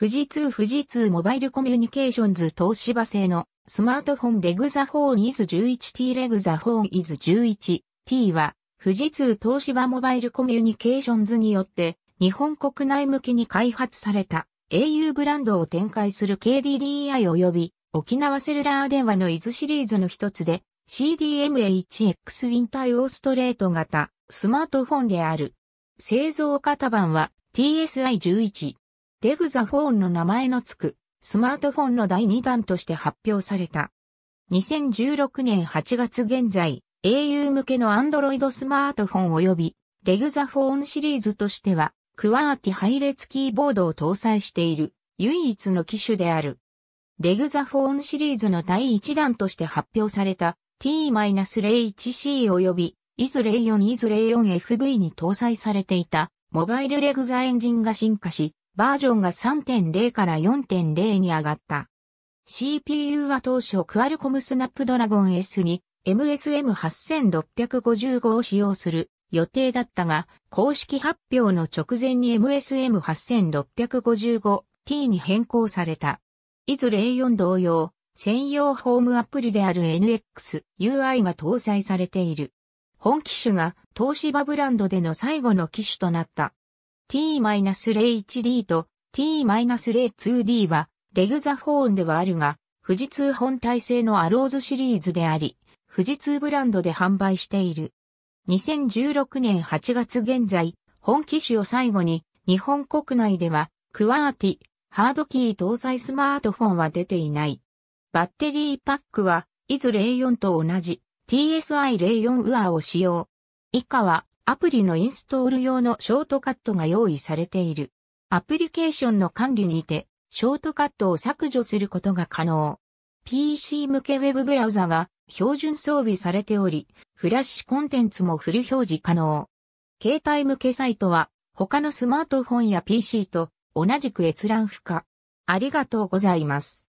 富士通富士通モバイルコミュニケーションズ東芝製のスマートフォンレグザフォンイズ1 1 t レグザフォンイズ1 1 t は富士通東芝モバイルコミュニケーションズによって日本国内向けに開発された au ブランドを展開する KDDI 及び沖縄セルラー電話のイズシリーズの一つで c d m h x ウィン対応ストレート型スマートフォンである。製造型版は TSI11 レグザフォンの名前のつくスマートフォンの第2弾として発表された。2016年8月現在、au 向けのアンドロイドスマートフォン及びレグザフォンシリーズとしては、クワーティ配列キーボードを搭載している唯一の機種である。レグザフォンシリーズの第1弾として発表された T-01C 及びいずれ4いずれ 4FV に搭載されていたモバイルレグザエンジンが進化し、バージョンが3.0から4.0に上がった。CPU は当初クアルコムスナップドラゴン S に MSM8655 を使用する予定だったが、公式発表の直前に MSM8655T に変更された。いずれ A4 同様、専用ホームアプリである NXUI が搭載されている。本機種が東芝ブランドでの最後の機種となった。t-01d と t-02d はレグザフォーンではあるが、富士通本体製のアローズシリーズであり、富士通ブランドで販売している。2016年8月現在、本機種を最後に、日本国内では、クワーティ、ハードキー搭載スマートフォンは出ていない。バッテリーパックは、いず04と同じ TSI04 ウアーを使用。以下は、アプリのインストール用のショートカットが用意されている。アプリケーションの管理にて、ショートカットを削除することが可能。PC 向けウェブブラウザが標準装備されており、フラッシュコンテンツもフル表示可能。携帯向けサイトは、他のスマートフォンや PC と同じく閲覧不可。ありがとうございます。